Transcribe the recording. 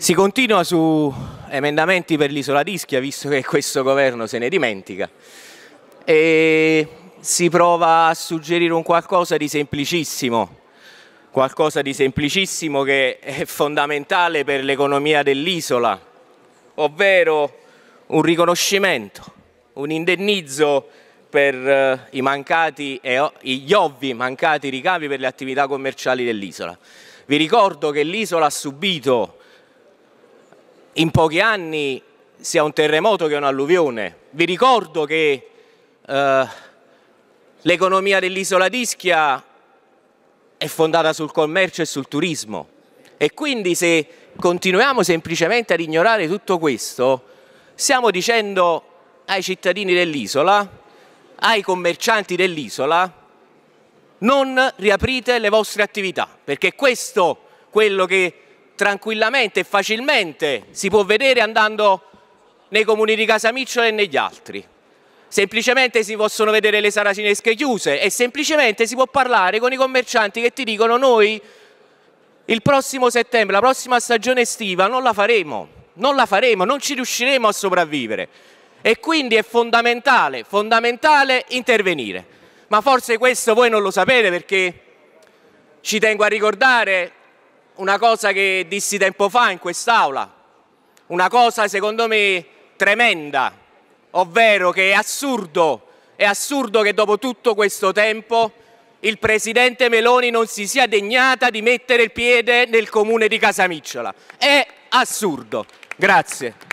Si continua su emendamenti per l'isola d'Ischia, visto che questo governo se ne dimentica, e si prova a suggerire un qualcosa di semplicissimo, qualcosa di semplicissimo che è fondamentale per l'economia dell'isola, ovvero un riconoscimento, un indennizzo per eh, i mancati e oh, gli ovvi mancati ricavi per le attività commerciali dell'isola. Vi ricordo che l'isola ha subito in pochi anni sia un terremoto che un'alluvione. Vi ricordo che eh, l'economia dell'isola d'Ischia è fondata sul commercio e sul turismo e quindi se continuiamo semplicemente ad ignorare tutto questo stiamo dicendo ai cittadini dell'isola, ai commercianti dell'isola non riaprite le vostre attività perché questo è quello che tranquillamente e facilmente si può vedere andando nei comuni di Casamicciola e negli altri. Semplicemente si possono vedere le saracinesche chiuse e semplicemente si può parlare con i commercianti che ti dicono noi il prossimo settembre, la prossima stagione estiva non la faremo, non la faremo, non ci riusciremo a sopravvivere e quindi è fondamentale, fondamentale intervenire. Ma forse questo voi non lo sapete perché ci tengo a ricordare una cosa che dissi tempo fa in quest'aula, una cosa secondo me tremenda, ovvero che è assurdo, è assurdo che dopo tutto questo tempo il Presidente Meloni non si sia degnata di mettere il piede nel comune di Casamicciola. È assurdo. Grazie.